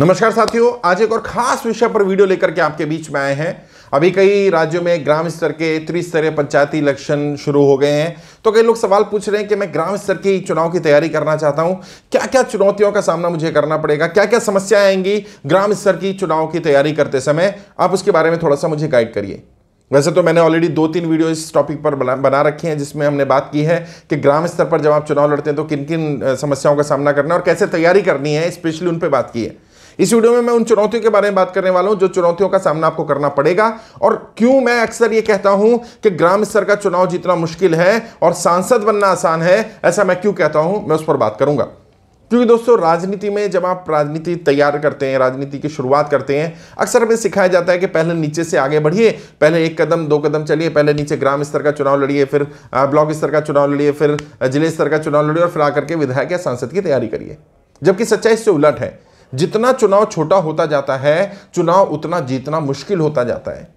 नमस्कार साथियों आज एक और खास विषय पर वीडियो लेकर के आपके बीच में आए हैं अभी कई राज्यों में ग्राम स्तर के त्रिस्तरीय पंचायती इलेक्शन शुरू हो गए हैं तो कई लोग सवाल पूछ रहे हैं कि मैं ग्राम स्तर की चुनाव की तैयारी करना चाहता हूं क्या क्या चुनौतियों का सामना मुझे करना पड़ेगा क्या क्या समस्याएं आएंगी ग्राम स्तर की चुनाव की तैयारी करते समय आप उसके बारे में थोड़ा सा मुझे गाइड करिए वैसे तो मैंने ऑलरेडी दो तीन वीडियो इस टॉपिक पर बना बना रखे हैं जिसमें हमने बात की है कि ग्राम स्तर पर जब आप चुनाव लड़ते हैं तो किन किन समस्याओं का सामना करना है और कैसे तैयारी करनी है स्पेशली उन पर बात की है इस वीडियो में मैं उन चुनौतियों के बारे में बात करने वाला हूं जो चुनौतियों का सामना आपको करना पड़ेगा और क्यों मैं अक्सर ये कहता हूं कि ग्राम स्तर का चुनाव जीतना मुश्किल है और सांसद बनना आसान है ऐसा मैं क्यों कहता हूं मैं उस पर बात करूंगा क्योंकि दोस्तों राजनीति में जब आप राजनीति तैयार करते हैं राजनीति की शुरुआत करते हैं अक्सर हमें सिखाया जाता है कि पहले नीचे से आगे बढ़िए पहले एक कदम दो कदम चलिए पहले नीचे ग्राम स्तर का चुनाव लड़िए फिर ब्लॉक स्तर का चुनाव लड़िए फिर जिले स्तर का चुनाव लड़िए और फिर आकर के विधायक या सांसद की तैयारी करिए जबकि सच्चाई इससे उलट है जितना चुनाव छोटा होता जाता है चुनाव उतना जीतना मुश्किल होता जाता है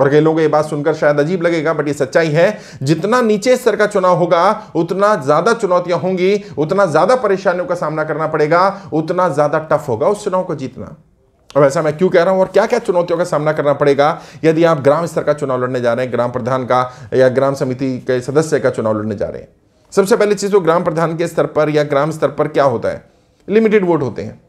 और कई लोगों को ये बात सुनकर शायद अजीब लगेगा बट ये सच्चाई है जितना नीचे स्तर का चुनाव होगा उतना ज्यादा चुनौतियां होंगी उतना ज्यादा परेशानियों का सामना करना पड़ेगा उतना ज्यादा टफ होगा उस चुनाव को जीतना अब ऐसा मैं क्यों कह रहा हूं और क्या क्या चुनौतियों का सामना करना पड़ेगा यदि आप ग्राम स्तर का चुनाव लड़ने जा रहे हैं ग्राम प्रधान का या ग्राम समिति के सदस्य का चुनाव लड़ने जा रहे हैं सबसे पहली चीज तो ग्राम प्रधान के स्तर पर या ग्राम स्तर पर क्या होता है लिमिटेड वोट होते हैं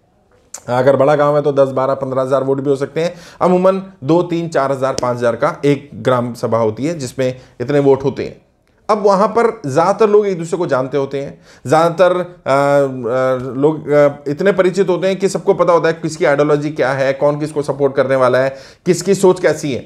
अगर बड़ा गांव है तो 10, 12, हज़ार वोट भी हो सकते हैं अमूमन दो तीन चार हज़ार पाँच हज़ार का एक ग्राम सभा होती है जिसमें इतने वोट होते हैं अब वहां पर ज़्यादातर लोग एक दूसरे को जानते होते हैं ज़्यादातर लोग इतने परिचित होते हैं कि सबको पता होता है किसकी आइडियोलॉजी क्या है कौन किसको सपोर्ट करने वाला है किसकी सोच कैसी है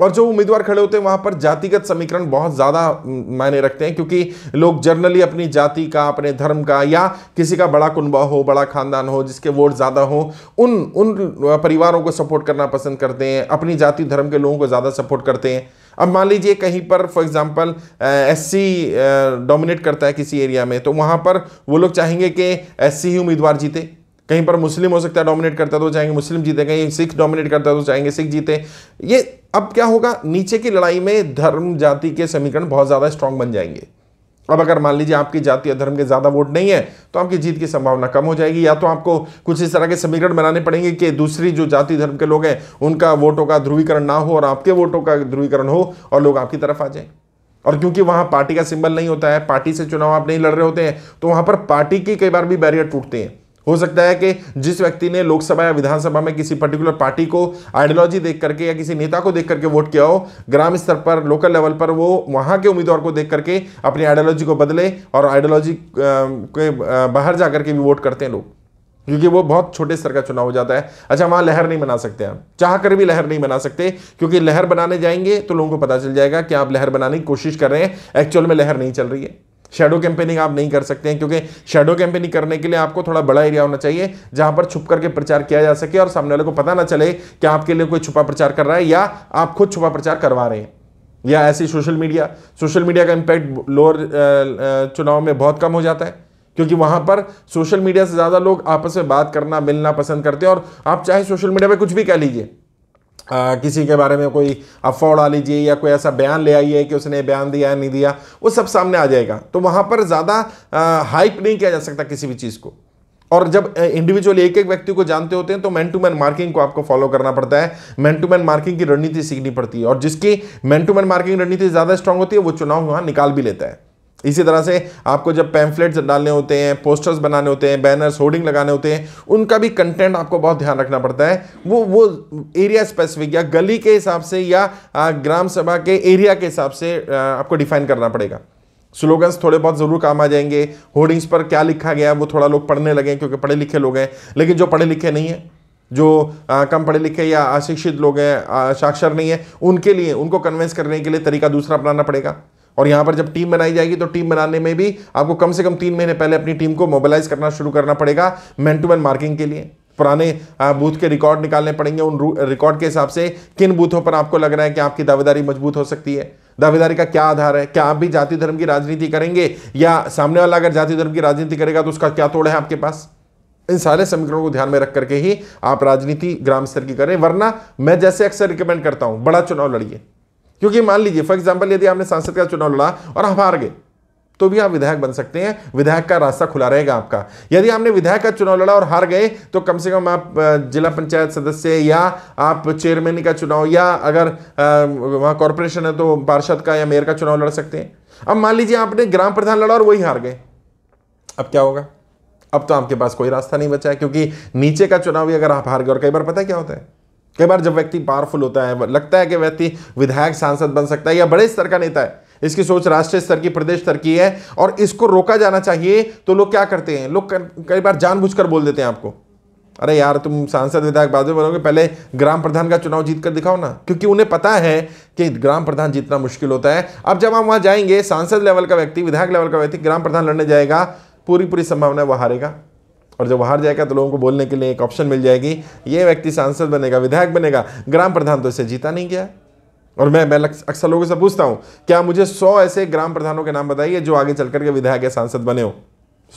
और जो उम्मीदवार खड़े होते हैं वहां पर जातिगत समीकरण बहुत ज्यादा मायने रखते हैं क्योंकि लोग जनरली अपनी जाति का अपने धर्म का या किसी का बड़ा कुनबा हो बड़ा खानदान हो जिसके वोट ज्यादा हो उन उन परिवारों को सपोर्ट करना पसंद करते हैं अपनी जाति धर्म के लोगों को ज्यादा सपोर्ट करते हैं अब मान लीजिए कहीं पर फॉर एग्जांपल एससी डोमिनेट करता है किसी एरिया में तो वहां पर वो लोग चाहेंगे कि एससी ही उम्मीदवार जीते कहीं पर मुस्लिम हो सकता है डोमिनेट करता तो चाहेंगे मुस्लिम जीते कहीं सिख डोमिनेट करता तो चाहेंगे सिख जीते ये अब क्या होगा नीचे की लड़ाई में धर्म जाति के समीकरण बहुत ज़्यादा स्ट्रांग बन जाएंगे अब अगर मान लीजिए आपकी जाति और धर्म के ज़्यादा वोट नहीं है तो आपकी जीत की संभावना कम हो जाएगी या तो आपको कुछ इस तरह के समीकरण बनाने पड़ेंगे कि दूसरी जो जाति धर्म के लोग हैं उनका वोटों का ध्रुवीकरण ना हो और आपके वोटों का ध्रुवीकरण हो और लोग आपकी तरफ आ जाएं और क्योंकि वहाँ पार्टी का सिंबल नहीं होता है पार्टी से चुनाव आप नहीं लड़ रहे होते हैं तो वहाँ पर पार्टी की कई बार भी बैरियर टूटते हैं हो सकता है कि जिस व्यक्ति ने लोकसभा या विधानसभा में किसी पर्टिकुलर पार्टी को आइडियोलॉजी देख करके या किसी नेता को देख करके वोट किया हो ग्राम स्तर पर लोकल लेवल पर वो वहाँ के उम्मीदवार को देख करके अपनी आइडियोलॉजी को बदले और आइडियोलॉजी के बाहर जा करके भी वोट करते हैं लोग क्योंकि वो बहुत छोटे स्तर का चुनाव हो जाता है अच्छा वहाँ लहर नहीं बना सकते हम चाह कर भी लहर नहीं बना सकते क्योंकि लहर बनाने जाएंगे तो लोगों को पता चल जाएगा कि आप लहर बनाने की कोशिश कर रहे हैं एक्चुअल में लहर नहीं चल रही है शेडो कैंपेनिंग आप नहीं कर सकते हैं क्योंकि शेडो कैंपेनिंग करने के लिए आपको थोड़ा बड़ा एरिया होना चाहिए जहां पर छुप करके प्रचार किया जा सके और सामने वाले को पता ना चले कि आपके लिए कोई छुपा प्रचार कर रहा है या आप खुद छुपा प्रचार करवा रहे हैं या ऐसी सोशल मीडिया सोशल मीडिया का इम्पैक्ट लोअर चुनाव में बहुत कम हो जाता है क्योंकि वहां पर सोशल मीडिया से ज़्यादा लोग आपस में बात करना मिलना पसंद करते हैं और आप चाहे सोशल मीडिया पर कुछ भी कह लीजिए आ, किसी के बारे में कोई अफवाह उड़ा लीजिए या कोई ऐसा बयान ले आइए कि उसने बयान दिया या नहीं दिया वो सब सामने आ जाएगा तो वहाँ पर ज़्यादा हाइप नहीं किया जा सकता किसी भी चीज़ को और जब इंडिविजुअल एक एक व्यक्ति को जानते होते हैं तो मैन टू मैन मार्किंग को आपको फॉलो करना पड़ता है मैन टू मैन मार्किंग की रणनीति सीखनी पड़ती है और जिसकी मैन टू मैन मार्किंग रणनीति ज़्यादा स्ट्रांग होती है वो चुनाव वहाँ निकाल भी लेता है इसी तरह से आपको जब पैम्फलेट्स डालने होते हैं पोस्टर्स बनाने होते हैं बैनर्स होर्डिंग लगाने होते हैं उनका भी कंटेंट आपको बहुत ध्यान रखना पड़ता है वो वो एरिया स्पेसिफिक या गली के हिसाब से या ग्राम सभा के एरिया के हिसाब से आपको डिफाइन करना पड़ेगा स्लोगन्स थोड़े बहुत ज़रूर काम आ जाएंगे होर्डिंग्स पर क्या लिखा गया वो थोड़ा लोग पढ़ने लगे क्योंकि पढ़े लिखे लोग हैं लेकिन जो पढ़े लिखे नहीं हैं जो आ, कम पढ़े लिखे या अशिक्षित लोग हैं साक्षर नहीं है उनके लिए उनको कन्वेंस करने के लिए तरीका दूसरा अपनाना पड़ेगा और यहाँ पर जब टीम बनाई जाएगी तो टीम बनाने में भी आपको कम से कम तीन महीने पहले अपनी टीम को मोबिलाइज करना शुरू करना पड़ेगा मैन टू मैन मार्किंग के लिए पुराने बूथ के रिकॉर्ड निकालने पड़ेंगे उन रिकॉर्ड के हिसाब से किन बूथों पर आपको लग रहा है कि आपकी दावेदारी मजबूत हो सकती है दावेदारी का क्या आधार है क्या आप भी जाति धर्म की राजनीति करेंगे या सामने वाला अगर जाति धर्म की राजनीति करेगा तो उसका क्या तोड़ है आपके पास इन सारे समीकरणों को ध्यान में रख करके ही आप राजनीति ग्राम स्तर की करें वरना मैं जैसे अक्सर रिकमेंड करता हूं बड़ा चुनाव लड़िए क्योंकि मान लीजिए फॉर एग्जाम्पल यदि आपने सांसद का चुनाव लड़ा और आप हार गए तो भी आप विधायक बन सकते हैं विधायक का रास्ता खुला रहेगा आपका यदि आपने विधायक का चुनाव लड़ा और हार गए तो कम से कम आप जिला पंचायत सदस्य या आप चेयरमैन का चुनाव या अगर वहां कॉरपोरेशन है तो पार्षद का या मेयर का चुनाव लड़ सकते हैं अब मान लीजिए आपने ग्राम प्रधान लड़ा और वही हार गए अब क्या होगा अब तो आपके पास कोई रास्ता नहीं बचा है क्योंकि नीचे का चुनाव भी अगर आप हार गए और कई बार पता है क्या होता है कई बार जब व्यक्ति पावरफुल होता है लगता है कि व्यक्ति विधायक सांसद बन सकता है या बड़े स्तर का नेता है इसकी सोच राष्ट्रीय स्तर की प्रदेश स्तर की है और इसको रोका जाना चाहिए तो लोग क्या करते हैं लोग कई बार जानबूझकर बोल देते हैं आपको अरे यार तुम सांसद विधायक बाद में बनोगे पहले ग्राम प्रधान का चुनाव जीत कर दिखाओ ना क्योंकि उन्हें पता है कि ग्राम प्रधान जीतना मुश्किल होता है अब जब हम वहां जाएंगे सांसद लेवल का व्यक्ति विधायक लेवल का व्यक्ति ग्राम प्रधान लड़ने जाएगा पूरी पूरी संभावना वह हारेगा और जब हार जाएगा तो लोगों को बोलने के लिए एक ऑप्शन मिल जाएगी ये व्यक्ति सांसद बनेगा विधायक बनेगा ग्राम प्रधान तो इसे जीता नहीं गया और मैं मैं अक्सर लोगों से पूछता हूं क्या मुझे सौ ऐसे ग्राम प्रधानों के नाम बताइए जो आगे चल करके विधायक या सांसद बने हो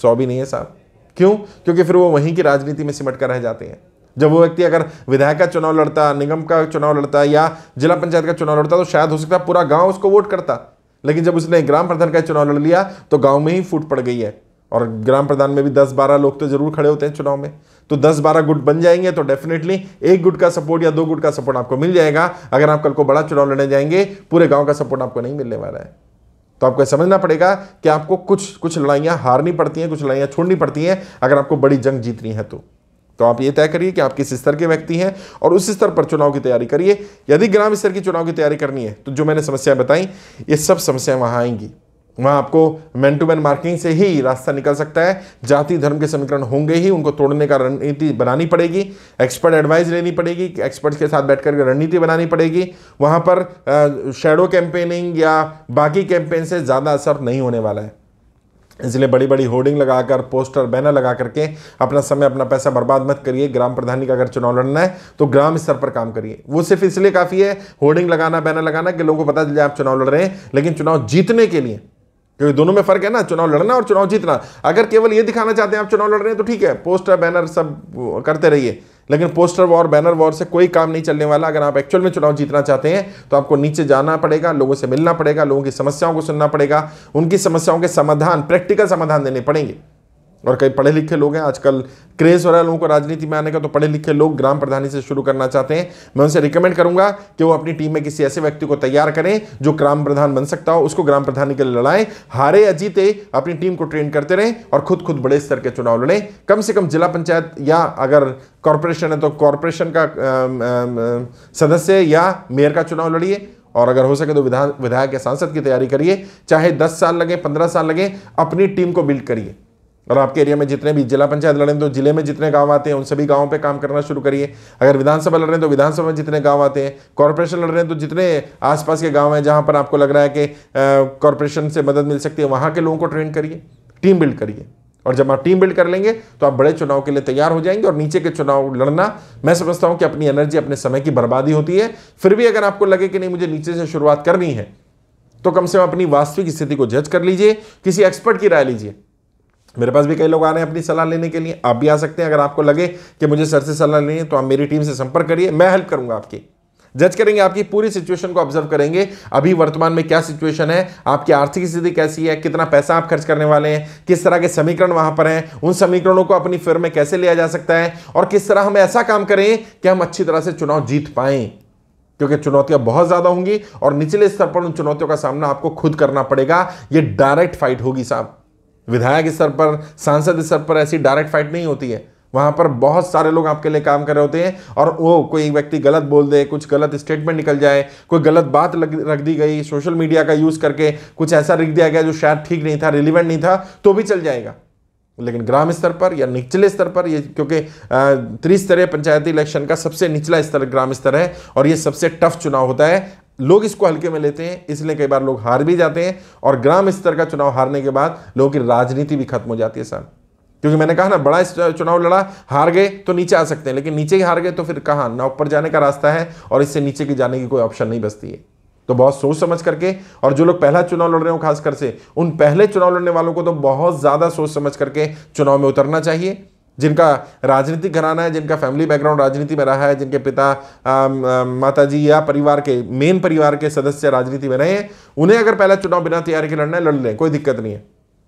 सौ भी नहीं है साहब क्यों क्योंकि फिर वो वहीं की राजनीति में सिमट कर रह जाते हैं जब वो व्यक्ति अगर विधायक का चुनाव लड़ता निगम का चुनाव लड़ता या जिला पंचायत का चुनाव लड़ता तो शायद हो सकता पूरा गांव उसको वोट करता लेकिन जब उसने ग्राम प्रधान का चुनाव लड़ लिया तो गांव में ही फूट पड़ गई है और ग्राम प्रधान में भी 10-12 लोग तो जरूर खड़े होते हैं चुनाव में तो 10-12 गुट बन जाएंगे तो डेफिनेटली एक गुट का सपोर्ट या दो गुट का सपोर्ट आपको मिल जाएगा अगर आप कल को बड़ा चुनाव लड़ने जाएंगे पूरे गांव का सपोर्ट आपको नहीं मिलने वाला है तो आपको समझना पड़ेगा कि आपको कुछ कुछ लड़ाइयाँ हारनी पड़ती हैं कुछ लड़ाइयाँ छोड़नी पड़ती हैं अगर आपको बड़ी जंग जीतनी है तो तो आप ये तय करिए कि आप किस स्तर के व्यक्ति हैं और उस स्तर पर चुनाव की तैयारी करिए यदि ग्राम स्तर की चुनाव की तैयारी करनी है तो जो मैंने समस्याएं बताई ये सब समस्याएं वहाँ आएंगी वहाँ आपको मैन टू मैन मार्किंग से ही रास्ता निकल सकता है जाति धर्म के समीकरण होंगे ही उनको तोड़ने का रणनीति बनानी पड़ेगी एक्सपर्ट एडवाइस लेनी पड़ेगी एक्सपर्ट्स के साथ बैठ रणनीति बनानी पड़ेगी वहाँ पर शेडो कैंपेनिंग या बाकी कैंपेन से ज़्यादा असर नहीं होने वाला है इसलिए बड़ी बड़ी होर्डिंग लगाकर पोस्टर बैनर लगा करके अपना समय अपना पैसा बर्बाद मत करिए ग्राम प्रधानी का अगर चुनाव लड़ना है तो ग्राम स्तर पर काम करिए वो सिर्फ इसलिए काफ़ी है होर्डिंग लगाना बैनर लगाना कि लोगों को पता चले आप चुनाव लड़ रहे हैं लेकिन चुनाव जीतने के लिए क्योंकि दोनों में फर्क है ना चुनाव लड़ना और चुनाव जीतना अगर केवल ये दिखाना चाहते हैं आप चुनाव लड़ रहे हैं तो ठीक है पोस्टर बैनर सब करते रहिए लेकिन पोस्टर वॉर बैनर वॉर से कोई काम नहीं चलने वाला अगर आप एक्चुअल में चुनाव जीतना चाहते हैं तो आपको नीचे जाना पड़ेगा लोगों से मिलना पड़ेगा लोगों की समस्याओं को सुनना पड़ेगा उनकी समस्याओं के समाधान प्रैक्टिकल समाधान देने पड़ेंगे और कई पढ़े लिखे लोग हैं आजकल क्रेज़ हो रहा है लोगों को राजनीति में आने का तो पढ़े लिखे लोग ग्राम प्रधानी से शुरू करना चाहते हैं मैं उनसे रिकमेंड करूंगा कि वो अपनी टीम में किसी ऐसे व्यक्ति को तैयार करें जो ग्राम प्रधान बन सकता हो उसको ग्राम प्रधानी के लिए लड़ाएं हारे या जीते अपनी टीम को ट्रेन करते रहें और खुद खुद बड़े स्तर के चुनाव लड़ें कम से कम जिला पंचायत या अगर कॉरपोरेशन है तो कॉरपोरेशन का सदस्य या मेयर का चुनाव लड़िए और अगर हो सके तो विधान विधायक या सांसद की तैयारी करिए चाहे 10 साल लगे 15 साल लगे अपनी टीम को बिल्ड करिए और आपके एरिया में जितने भी जिला पंचायत लड़ रहे हैं तो जिले में जितने गांव आते हैं उन सभी गांवों पे काम करना शुरू करिए अगर विधानसभा लड़ रहे हैं तो विधानसभा में जितने गांव आते हैं कॉरपोरेशन लड़ रहे हैं तो जितने आसपास के गांव हैं जहां पर आपको लग रहा है कि कॉरपोरेशन से मदद मिल सकती है वहाँ के लोगों को ट्रेन करिए टीम बिल्ड करिए और जब आप टीम बिल्ड कर लेंगे तो आप बड़े चुनाव के लिए तैयार हो जाएंगे और नीचे के चुनाव लड़ना मैं समझता हूँ कि अपनी एनर्जी अपने समय की बर्बादी होती है फिर भी अगर आपको लगे कि नहीं मुझे नीचे से शुरुआत करनी है तो कम से कम अपनी वास्तविक स्थिति को जज कर लीजिए किसी एक्सपर्ट की राय लीजिए मेरे पास भी कई लोग आ रहे हैं अपनी सलाह लेने के लिए आप भी आ सकते हैं अगर आपको लगे कि मुझे सर से सलाह लेनी है तो आप मेरी टीम से संपर्क करिए मैं हेल्प करूंगा आपकी जज करेंगे आपकी पूरी सिचुएशन को ऑब्जर्व करेंगे अभी वर्तमान में क्या सिचुएशन है आपकी आर्थिक स्थिति कैसी है कितना पैसा आप खर्च करने वाले हैं किस तरह के समीकरण वहां पर हैं उन समीकरणों को अपनी फिर में कैसे लिया जा सकता है और किस तरह हम ऐसा काम करें कि हम अच्छी तरह से चुनाव जीत पाएं क्योंकि चुनौतियां बहुत ज़्यादा होंगी और निचले स्तर पर उन चुनौतियों का सामना आपको खुद करना पड़ेगा ये डायरेक्ट फाइट होगी साहब विधायक स्तर पर सांसद स्तर पर ऐसी डायरेक्ट फाइट नहीं होती है वहाँ पर बहुत सारे लोग आपके लिए काम कर रहे होते हैं और वो कोई व्यक्ति गलत बोल दे कुछ गलत स्टेटमेंट निकल जाए कोई गलत बात लग, रख दी गई सोशल मीडिया का यूज़ करके कुछ ऐसा रख दिया गया जो शायद ठीक नहीं था रिलीवेंट नहीं था तो भी चल जाएगा लेकिन ग्राम स्तर पर या निचले स्तर पर ये क्योंकि त्रिस्तरीय पंचायती इलेक्शन का सबसे निचला स्तर ग्राम स्तर है और ये सबसे टफ चुनाव होता है लोग इसको हल्के में लेते हैं इसलिए कई बार लोग हार भी जाते हैं और ग्राम स्तर का चुनाव हारने के बाद लोगों की राजनीति भी खत्म हो जाती है सर क्योंकि मैंने कहा ना बड़ा चुनाव लड़ा हार गए तो नीचे आ सकते हैं लेकिन नीचे ही हार गए तो फिर कहाँ ना ऊपर जाने का रास्ता है और इससे नीचे की जाने की कोई ऑप्शन नहीं बचती है तो बहुत सोच समझ करके और जो लोग पहला चुनाव लड़ रहे हो खासकर से उन पहले चुनाव लड़ने वालों को तो बहुत ज़्यादा सोच समझ करके चुनाव में उतरना चाहिए जिनका राजनीतिक घराना है जिनका फैमिली बैकग्राउंड राजनीति में रहा है जिनके पिता माता जी या परिवार के मेन परिवार के सदस्य राजनीति में रहे हैं उन्हें अगर पहला चुनाव बिना तैयारी के लड़ना है लड़ लें कोई दिक्कत नहीं है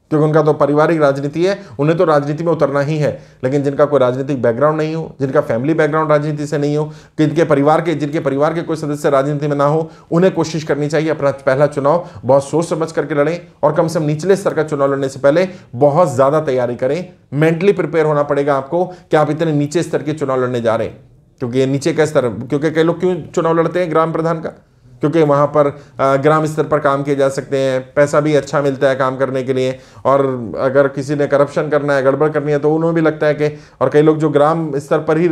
क्योंकि उनका तो पारिवारिक राजनीति है उन्हें तो राजनीति में उतरना ही है लेकिन जिनका कोई राजनीतिक बैकग्राउंड नहीं हो जिनका फैमिली बैकग्राउंड राजनीति से नहीं हो जिनके परिवार के जिनके परिवार के कोई सदस्य राजनीति में ना हो उन्हें कोशिश करनी चाहिए अपना पहला चुनाव बहुत सोच समझ करके लड़ें और कम से कम निचले स्तर का चुनाव लड़ने से पहले बहुत ज़्यादा तैयारी करें मेंटली प्रिपेयर होना पड़ेगा आपको कि आप इतने नीचे स्तर के चुनाव लड़ने जा रहे हैं क्योंकि नीचे का स्तर क्योंकि कई लोग क्यों चुनाव लड़ते हैं ग्राम प्रधान का क्योंकि वहाँ पर ग्राम स्तर पर काम किए जा सकते हैं पैसा भी अच्छा मिलता है काम करने के लिए और अगर किसी ने करप्शन करना है गड़बड़ करनी है तो उन्हें भी लगता है कि और कई लोग जो ग्राम स्तर पर ही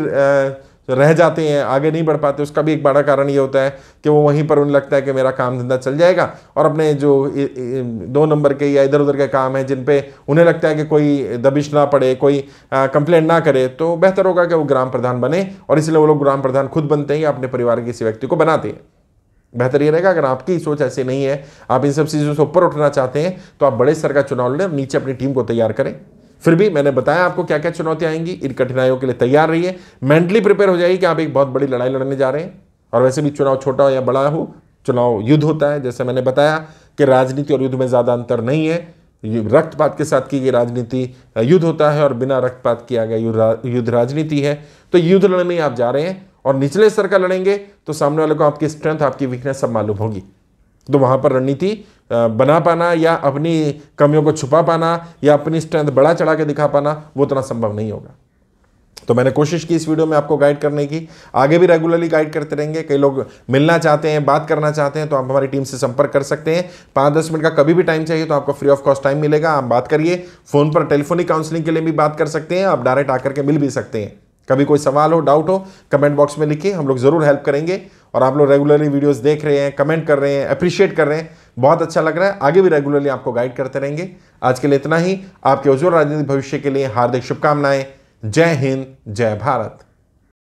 रह जाते हैं आगे नहीं बढ़ पाते उसका भी एक बड़ा कारण ये होता है कि वो वहीं पर उन्हें लगता है कि मेरा काम धंधा चल जाएगा और अपने जो दो नंबर के या इधर उधर के काम हैं जिन पे उन्हें लगता है कि कोई दबिश ना पड़े कोई कंप्लेंट ना करे तो बेहतर होगा कि वो ग्राम प्रधान बने और इसलिए वो लोग ग्राम प्रधान खुद बनते हैं या अपने परिवार के किसी व्यक्ति को बनाते हैं बेहतर रहेगा अगर आपकी सोच ऐसे नहीं है आप इन सब चीज़ों से ऊपर उठना चाहते हैं तो आप बड़े स्तर का चुनाव लें नीचे अपनी टीम को तैयार करें फिर भी मैंने बताया आपको क्या क्या चुनौतियां आएंगी इन कठिनाइयों के लिए तैयार रहिए मेंटली प्रिपेयर हो जाएगी कि आप एक बहुत बड़ी लड़ाई लड़ने जा रहे हैं और वैसे भी चुनाव छोटा हो या बड़ा हो चुनाव युद्ध होता है जैसे मैंने बताया कि राजनीति और युद्ध में ज़्यादा अंतर नहीं है रक्तपात के साथ की गई राजनीति युद्ध होता है और बिना रक्तपात किया गया युद्ध राजनीति है तो युद्ध लड़ने आप जा रहे हैं और निचले स्तर का लड़ेंगे तो सामने वाले को आपकी स्ट्रेंथ आपकी वीकनेस सब मालूम होगी तो वहाँ पर रणनीति बना पाना या अपनी कमियों को छुपा पाना या अपनी स्ट्रेंथ बढ़ा चढ़ा के दिखा पाना वो उतना संभव नहीं होगा तो मैंने कोशिश की इस वीडियो में आपको गाइड करने की आगे भी रेगुलरली गाइड करते रहेंगे कई लोग मिलना चाहते हैं बात करना चाहते हैं तो आप हमारी टीम से संपर्क कर सकते हैं पाँच दस मिनट का कभी भी टाइम चाहिए तो आपको फ्री ऑफ कॉस्ट टाइम मिलेगा आप बात करिए फ़ोन पर टेलीफोनिक काउंसलिंग के लिए भी बात कर सकते हैं आप डायरेक्ट आकर के मिल भी सकते हैं कभी कोई सवाल हो डाउट हो कमेंट बॉक्स में लिखिए हम लोग ज़रूर हेल्प करेंगे और आप लोग रेगुलरली वीडियोस देख रहे हैं कमेंट कर रहे हैं अप्रिशिएट कर रहे हैं बहुत अच्छा लग रहा है आगे भी रेगुलरली आपको गाइड करते रहेंगे आज के लिए इतना ही आपके उज्जवल राजनीतिक भविष्य के लिए हार्दिक शुभकामनाएं जय हिंद जय भारत